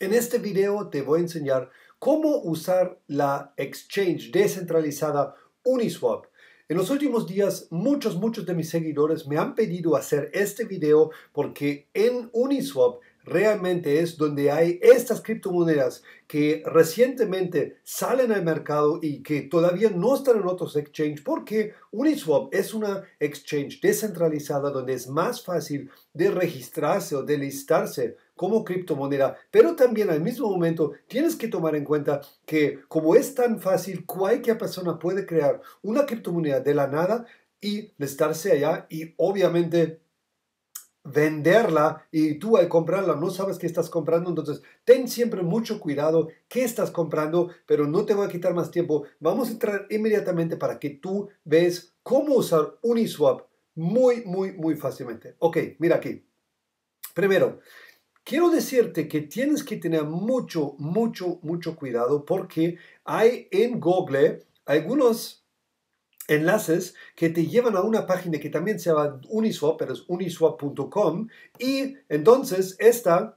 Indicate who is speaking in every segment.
Speaker 1: En este video te voy a enseñar cómo usar la exchange descentralizada Uniswap. En los últimos días, muchos, muchos de mis seguidores me han pedido hacer este video porque en Uniswap realmente es donde hay estas criptomonedas que recientemente salen al mercado y que todavía no están en otros exchanges porque Uniswap es una exchange descentralizada donde es más fácil de registrarse o de listarse como criptomoneda, pero también al mismo momento tienes que tomar en cuenta que como es tan fácil, cualquier persona puede crear una criptomoneda de la nada y estarse allá y obviamente venderla y tú al comprarla no sabes qué estás comprando, entonces ten siempre mucho cuidado qué estás comprando, pero no te voy a quitar más tiempo. Vamos a entrar inmediatamente para que tú veas cómo usar Uniswap muy, muy, muy fácilmente. Ok, mira aquí. Primero, Quiero decirte que tienes que tener mucho, mucho, mucho cuidado porque hay en Google algunos enlaces que te llevan a una página que también se llama Uniswap, pero es uniswap.com y entonces esta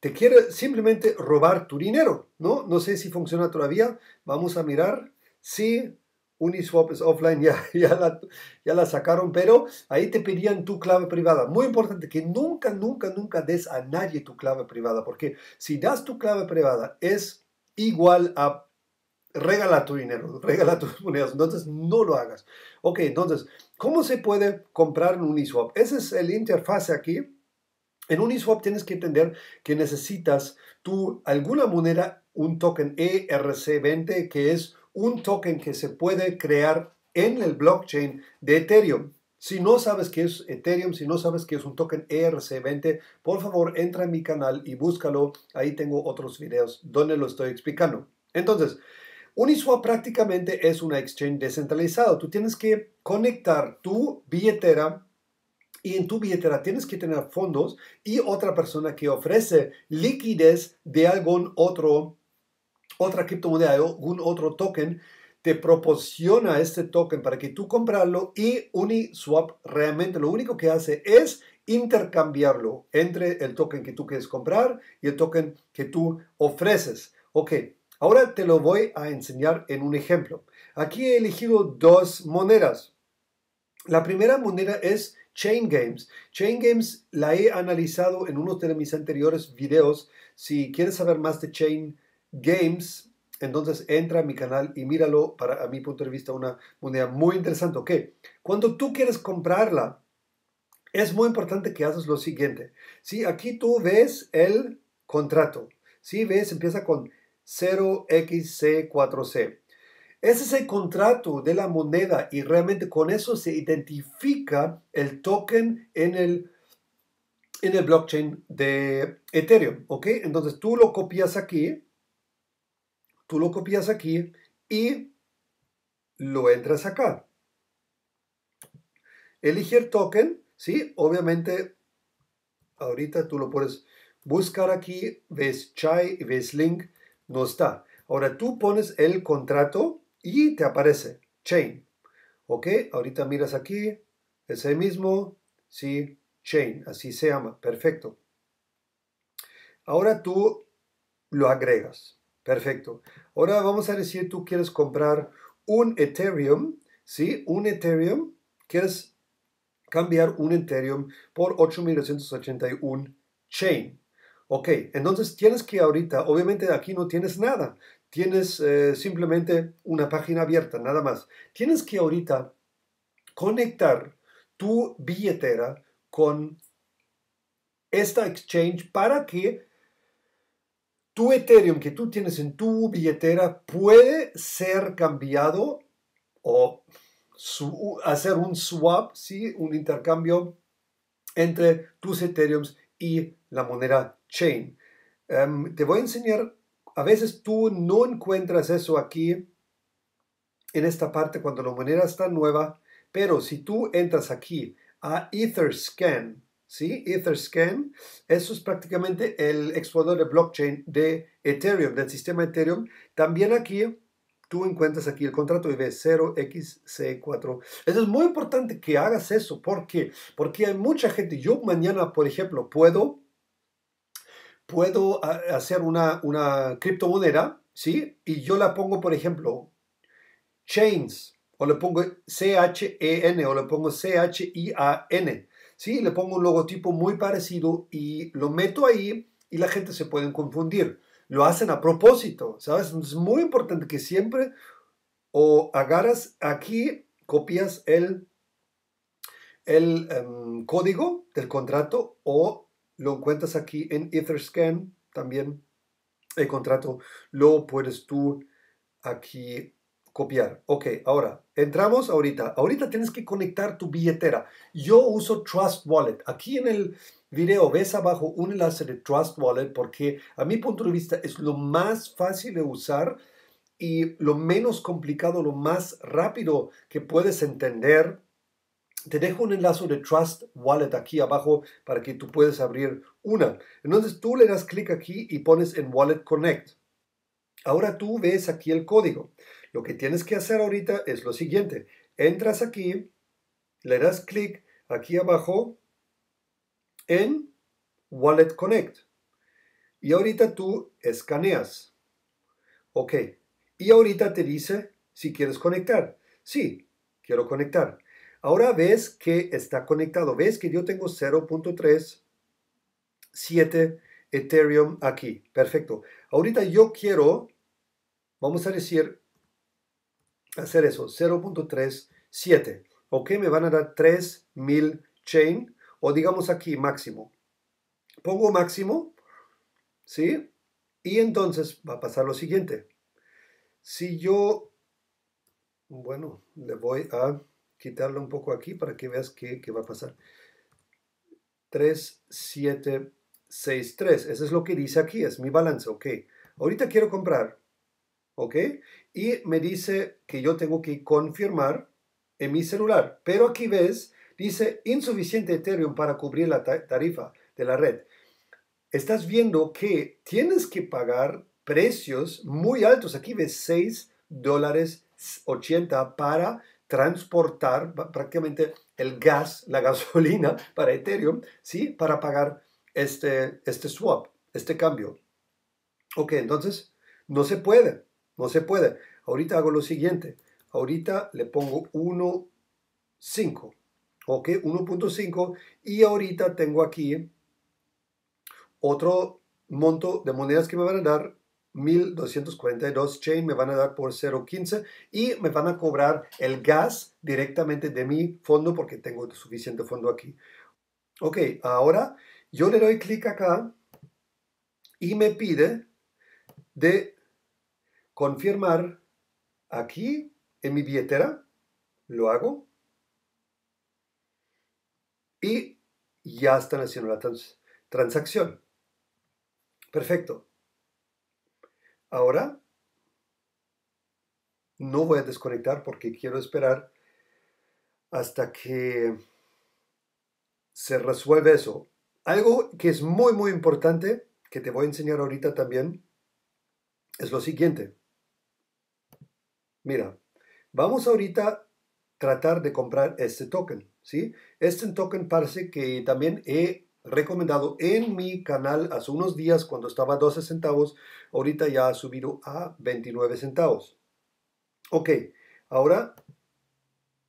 Speaker 1: te quiere simplemente robar tu dinero, ¿no? No sé si funciona todavía. Vamos a mirar. Sí, Uniswap es offline, ya, ya, la, sacaron, pero ahí te pedían tu clave privada. Muy importante que nunca, nunca, nunca des a nadie tu clave privada, porque si das tu clave privada es igual a regala tu dinero, regala tus monedas, entonces no lo hagas. Ok, entonces, ¿cómo se puede comprar en Uniswap? Ese es el interfaz aquí. En Uniswap tienes que entender que necesitas tú alguna moneda, un token ERC20, que es un token que se puede crear en el blockchain de Ethereum. Si no sabes qué es Ethereum, si no sabes qué es un token ERC20, por favor entra en mi canal y búscalo. Ahí tengo otros videos donde lo estoy explicando. Entonces, Uniswap prácticamente es una exchange descentralizado. Tú tienes que conectar tu billetera y en tu billetera tienes que tener fondos y otra persona que ofrece liquidez de algún otro otra criptomoneda, algún otro token, te proporciona este token para que tú comprarlo y Uniswap realmente lo único que hace es intercambiarlo entre el token que tú quieres comprar y el token que tú ofreces. Ok, ahora te lo voy a enseñar en un ejemplo. Aquí he elegido dos monedas. La primera moneda es Chain Games. Chain Games la he analizado en uno de mis anteriores videos. Si quieres saber más de Chain Games. Entonces entra a mi canal y míralo para, a mi punto de vista, una moneda muy interesante. Ok, cuando tú quieres comprarla, es muy importante que haces lo siguiente. Si ¿sí? aquí tú ves el contrato, si ¿sí? ves, empieza con 0xc4c. Ese es el contrato de la moneda y realmente con eso se identifica el token en el, en el blockchain de Ethereum. ¿Ok? Entonces tú lo copias aquí tú lo copias aquí y lo entras acá. Elegir token, ¿sí? Obviamente, ahorita tú lo puedes buscar aquí, ves chai, ves link, no está. Ahora tú pones el contrato y te aparece chain. ¿Ok? Ahorita miras aquí, es el mismo, ¿sí? Chain, así se llama, perfecto. Ahora tú lo agregas. Perfecto. Ahora vamos a decir, tú quieres comprar un Ethereum, ¿sí? Un Ethereum, quieres cambiar un Ethereum por 8.281 Chain. Ok, entonces tienes que ahorita, obviamente aquí no tienes nada, tienes eh, simplemente una página abierta, nada más. Tienes que ahorita conectar tu billetera con esta exchange para que tu Ethereum que tú tienes en tu billetera puede ser cambiado o hacer un swap, un intercambio entre tus Ethereums y la moneda Chain. Em, te voy a enseñar, a veces tú no encuentras eso aquí en esta parte cuando la moneda está nueva, pero si tú entras aquí a Etherscan, ¿sí? Etherscan, eso es prácticamente el explorador de blockchain de Ethereum, del sistema Ethereum. También aquí tú encuentras aquí el contrato IB0XC4. Eso es muy importante que hagas eso. ¿Por qué? Porque hay mucha gente. Yo mañana, por ejemplo, puedo, puedo ah, hacer una, una criptomoneda, ¿sí? Y yo la pongo, por ejemplo, Chains, o le pongo C-H-E-N, o le pongo C-H-I-A-N. ¿sí? Le pongo un logotipo muy parecido y lo meto ahí y la gente se puede confundir. Lo hacen a propósito, ¿sabes? Es muy importante que siempre o agarras aquí, copias el, el em, código del contrato o lo encuentras aquí en Etherscan también. El contrato lo puedes tú aquí copiar. Ok, ahora, entramos ahorita. Ahorita tienes que conectar tu billetera. Yo uso Trust Wallet. Aquí en el video ves abajo un enlace de Trust Wallet porque a mi punto de vista es lo más fácil de usar y lo menos complicado, lo más rápido que puedes entender. Te dejo un enlace de Trust Wallet aquí abajo para que tú puedas abrir una. Entonces tú le das clic aquí y pones en Wallet Connect. Ahora tú ves aquí el código. Lo que tienes que hacer ahorita es lo siguiente. Entras aquí, le das clic aquí abajo en Wallet Connect. Y ahorita tú escaneas. Ok. Y ahorita te dice si quieres conectar. Sí, quiero conectar. Ahora ves que está conectado. Ves que yo tengo 0.37 Ethereum aquí. Perfecto. Ahorita yo quiero, vamos a decir, hacer eso, 0.37. ¿Ok? Me van a dar 3000 chain o digamos aquí máximo. Pongo máximo, ¿sí? Y entonces va a pasar lo siguiente. Si yo, bueno, le voy a quitarlo un poco aquí para que veas qué, va a pasar. 3763, eso es lo que dice aquí, es mi balance, ok. Ahorita quiero comprar ¿ok? Y me dice que yo tengo que confirmar en mi celular. Pero aquí ves, dice insuficiente Ethereum para cubrir la tarifa de la red. Estás viendo que tienes que pagar precios muy altos. Aquí ves 6 dólares 80 para transportar prácticamente el gas, la gasolina para Ethereum, ¿sí? Para pagar este, este swap, este cambio. Ok, entonces no se puede. No se puede. Ahorita hago lo siguiente. Ahorita le pongo 1.5. ¿Ok? 1.5. Y ahorita tengo aquí otro monto de monedas que me van a dar. 1242 chain me van a dar por 0.15 y me van a cobrar el gas directamente de mi fondo porque tengo suficiente fondo aquí. Ok, ahora yo le doy clic acá y me pide de confirmar aquí en mi billetera, lo hago y ya están haciendo la transacción. Perfecto. Ahora no voy a desconectar porque quiero esperar hasta que se resuelve eso. Algo que es muy, muy importante, que te voy a enseñar ahorita también, es lo siguiente. Mira, vamos ahorita tratar de comprar este token, ¿sí? Este token parece que también he recomendado en mi canal hace unos días cuando estaba a 12 centavos, ahorita ya ha subido a 29 centavos. Ok, ahora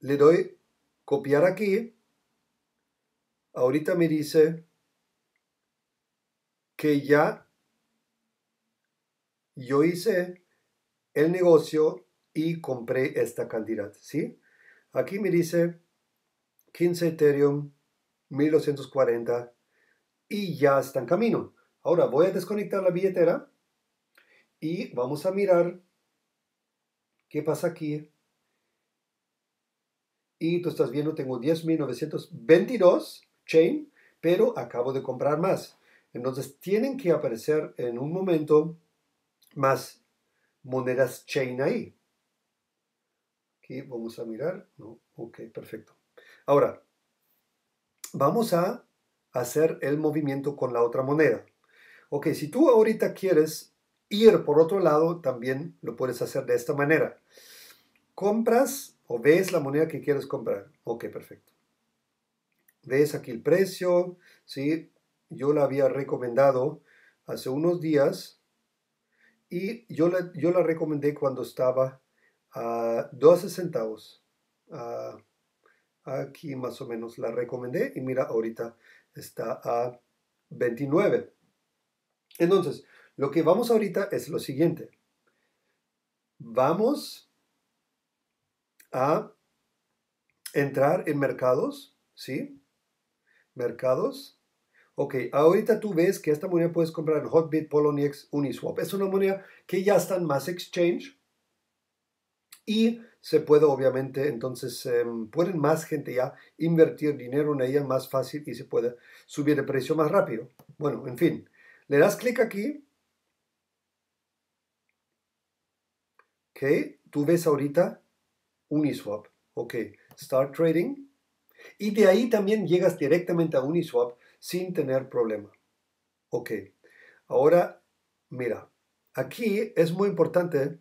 Speaker 1: le doy copiar aquí. Ahorita me dice que ya yo hice el negocio y compré esta cantidad, ¿sí? Aquí me dice 15 Ethereum, 1240 y ya está en camino. Ahora voy a desconectar la billetera y vamos a mirar qué pasa aquí. Y tú estás viendo, tengo 10.922 chain, pero acabo de comprar más. Entonces tienen que aparecer en un momento más monedas chain ahí. Y vamos a mirar. No, ok, perfecto. Ahora, vamos a hacer el movimiento con la otra moneda. Ok, si tú ahorita quieres ir por otro lado, también lo puedes hacer de esta manera. Compras o ves la moneda que quieres comprar. Ok, perfecto. Ves aquí el precio. ¿sí? Yo la había recomendado hace unos días y yo yo la recomendé cuando estaba a 12 centavos. aquí más o menos la recomendé y mira, ahorita está a 29. Entonces, lo que vamos ahorita es lo siguiente. Vamos a entrar en mercados, ¿sí? Mercados. Ok, ahorita tú ves que esta moneda puedes comprar en Hotbit, Poloniex, Uniswap. Es una moneda que ya en más exchange, y se puede obviamente, entonces eh, pueden más gente ya invertir dinero en ella más fácil y se puede subir el precio más rápido. Bueno, en fin, le das clic aquí. Ok, tú ves ahorita Uniswap. Ok, Start Trading. Y de ahí también llegas directamente a Uniswap sin tener problema. Ok, ahora mira, aquí es muy importante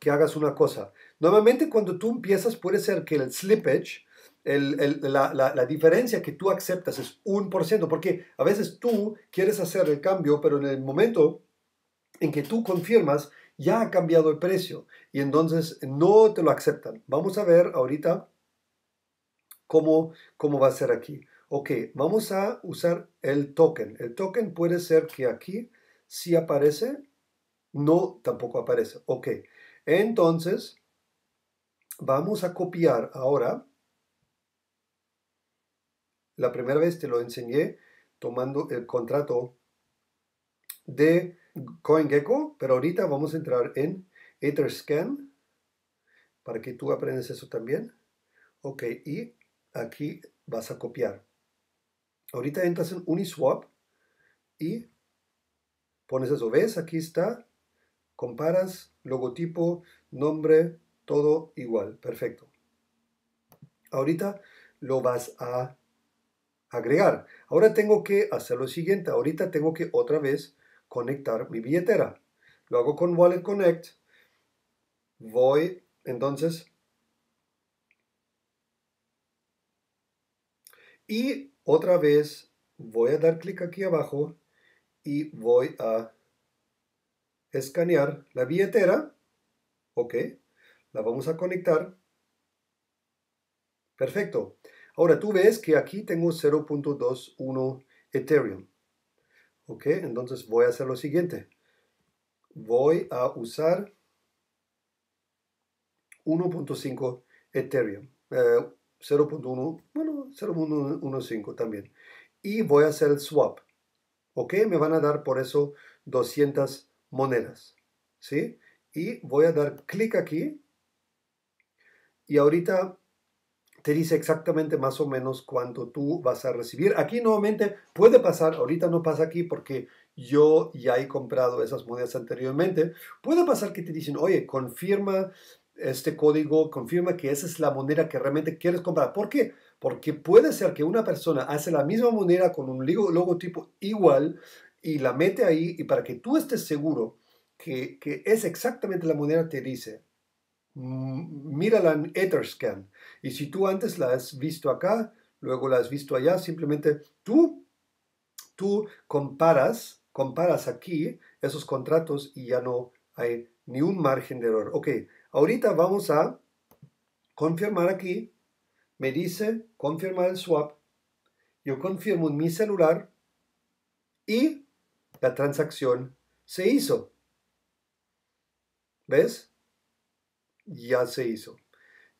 Speaker 1: que hagas una cosa. Normalmente cuando tú empiezas puede ser que el slippage, la, diferencia que tú aceptas es un por ciento, porque a veces tú quieres hacer el cambio, pero en el momento en que tú confirmas, ya ha cambiado el precio y entonces no te lo aceptan. Vamos a ver ahorita cómo, cómo va a ser aquí. Ok, vamos a usar el token. El token puede ser que aquí sí aparece, no tampoco aparece. Ok, entonces, vamos a copiar ahora. La primera vez te lo enseñé tomando el contrato de CoinGecko, pero ahorita vamos a entrar en Etherscan para que tú aprendas eso también. Ok, y aquí vas a copiar. Ahorita entras en Uniswap y pones eso. ¿Ves? Aquí está Comparas, logotipo, nombre, todo igual. Perfecto. Ahorita lo vas a agregar. Ahora tengo que hacer lo siguiente. Ahorita tengo que otra vez conectar mi billetera. Lo hago con Wallet Connect. Voy, entonces. Y otra vez voy a dar clic aquí abajo y voy a escanear la billetera. Ok, la vamos a conectar. Perfecto. Ahora tú ves que aquí tengo 0.21 Ethereum. Ok, entonces voy a hacer lo siguiente. Voy a usar 1.5 Ethereum. 0.1, eh, bueno, 0.15 también. Y voy a hacer el swap. Ok, me van a dar por eso 200 monedas. ¿Sí? Y voy a dar clic aquí. Y ahorita te dice exactamente más o menos cuánto tú vas a recibir. Aquí nuevamente puede pasar, ahorita no pasa aquí porque yo ya he comprado esas monedas anteriormente. Puede pasar que te dicen, oye, confirma este código, confirma que esa es la moneda que realmente quieres comprar. ¿Por qué? Porque puede ser que una persona hace la misma moneda con un logotipo igual y la mete ahí y para que tú estés seguro que, es exactamente la moneda te dice, mm, mírala en Etherscan. Y si tú antes la has visto acá, luego la has visto allá, simplemente tú, tú comparas, comparas aquí esos contratos y ya no hay ni un margen de error. Ok, ahorita vamos a confirmar aquí. Me dice confirmar el swap. Yo confirmo en mi celular y la transacción se hizo. ¿Ves? Ya se hizo.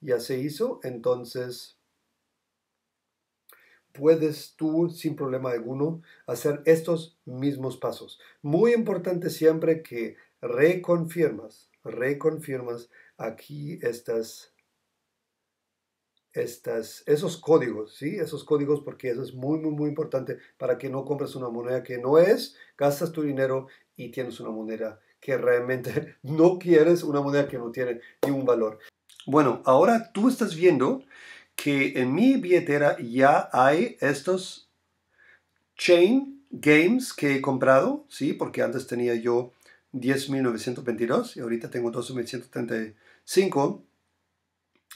Speaker 1: Ya se hizo, entonces puedes tú sin problema alguno hacer estos mismos pasos. Muy importante siempre que reconfirmas, reconfirmas aquí estas estas, esos códigos, ¿sí? Esos códigos porque eso es muy, muy, muy importante para que no compres una moneda que no es, gastas tu dinero y tienes una moneda que realmente no quieres, una moneda que no tiene un valor. Bueno, ahora tú estás viendo que en mi billetera ya hay estos chain games que he comprado, ¿sí? Porque antes tenía yo 10.922 y ahorita tengo 12.135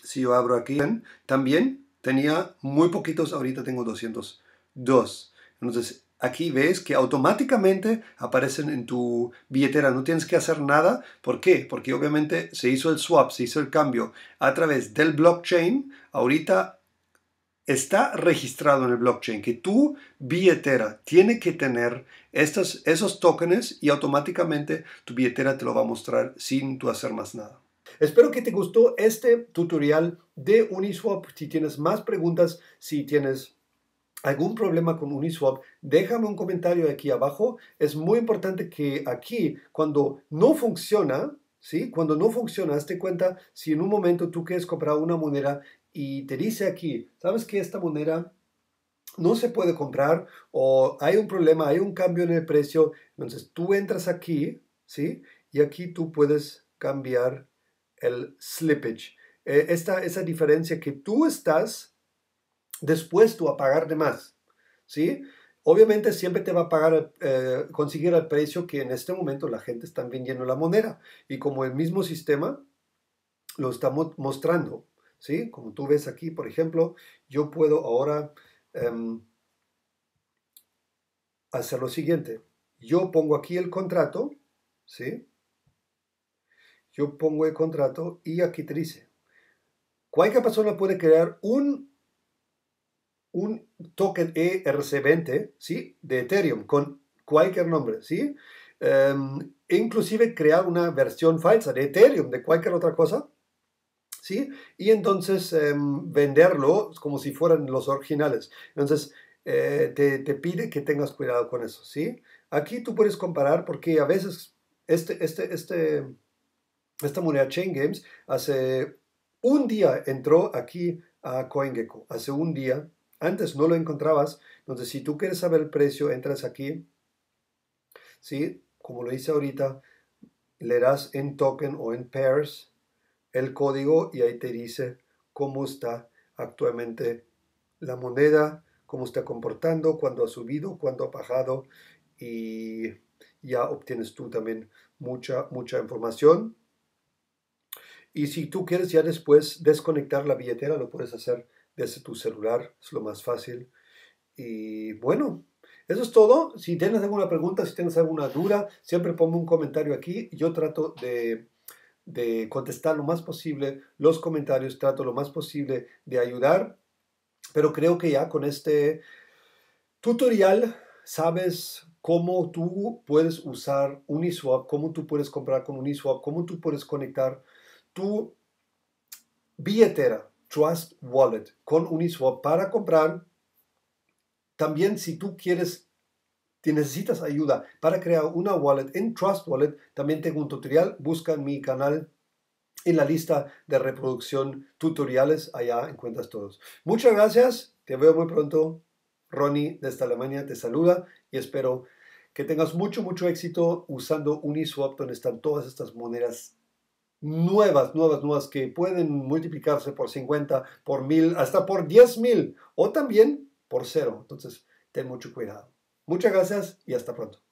Speaker 1: si yo abro aquí, también tenía muy poquitos, ahorita tengo 202. Entonces aquí ves que automáticamente aparecen en tu billetera, no tienes que hacer nada. ¿Por qué? Porque obviamente se hizo el swap, se hizo el cambio a través del blockchain. Ahorita está registrado en el blockchain que tu billetera tiene que tener estos, esos tokens y automáticamente tu billetera te lo va a mostrar sin tú hacer más nada. Espero que te gustó este tutorial de Uniswap. Si tienes más preguntas, si tienes algún problema con Uniswap, déjame un comentario aquí abajo. Es muy importante que aquí, cuando no funciona, ¿sí? cuando no funciona, hazte cuenta si en un momento tú quieres comprar una moneda y te dice aquí, ¿sabes que esta moneda no se puede comprar o hay un problema, hay un cambio en el precio? Entonces tú entras aquí, ¿sí? Y aquí tú puedes cambiar el slippage, e, esta, esa diferencia que tú estás dispuesto a pagar de más, ¿sí? Obviamente siempre te va a pagar, eh, conseguir el precio que en este momento la gente está vendiendo la moneda y como el mismo sistema lo estamos mostrando, ¿sí? Como tú ves aquí, por ejemplo, yo puedo ahora em, hacer lo siguiente. Yo pongo aquí el contrato, ¿sí? Yo pongo el contrato y aquí te dice, cualquier persona puede crear un, un token ERC20 ¿sí? de Ethereum con cualquier nombre, ¿sí? Em, e inclusive crear una versión falsa de Ethereum, de cualquier otra cosa, ¿sí? Y entonces em, venderlo como si fueran los originales. Entonces, eh, te, pide que tengas cuidado con eso, ¿sí? Aquí tú puedes comparar porque a veces este, este, este esta moneda Chain Games hace un día entró aquí a CoinGecko, hace un día. Antes no lo encontrabas. Entonces, si tú quieres saber el precio, entras aquí. ¿sí? Como lo hice ahorita, le das en token o en pairs el código y ahí te dice cómo está actualmente la moneda, cómo está comportando, cuándo ha subido, cuándo ha bajado y ya obtienes tú también mucha, mucha información. Y si tú quieres ya después desconectar la billetera, lo puedes hacer desde tu celular, es lo más fácil. Y bueno, eso es todo. Si tienes alguna pregunta, si tienes alguna duda, siempre pongo un comentario aquí. Yo trato de, de contestar lo más posible los comentarios, trato lo más posible de ayudar. Pero creo que ya con este tutorial sabes cómo tú puedes usar Uniswap, cómo tú puedes comprar con Uniswap, cómo tú puedes conectar tu billetera, Trust Wallet, con Uniswap para comprar. También si tú quieres, te necesitas ayuda para crear una wallet en Trust Wallet, también tengo un tutorial, busca en mi canal en la lista de reproducción tutoriales, allá encuentras todos. Muchas gracias, te veo muy pronto. Ronnie desde Alemania te saluda y espero que tengas mucho, mucho éxito usando Uniswap, donde están todas estas monedas nuevas, nuevas, nuevas que pueden multiplicarse por 50, por mil, hasta por 10.000 o también por cero. Entonces, ten mucho cuidado. Muchas gracias y hasta pronto.